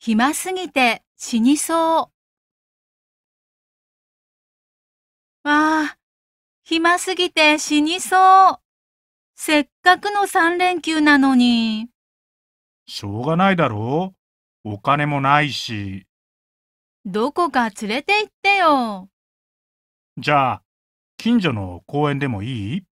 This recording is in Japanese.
暇すぎて死にそう。わあ、暇すぎて死にそう。せっかくの3連休なのに。しょうがないだろう。お金もないし。どこか連れて行ってよ。じゃあ、近所の公園でもいい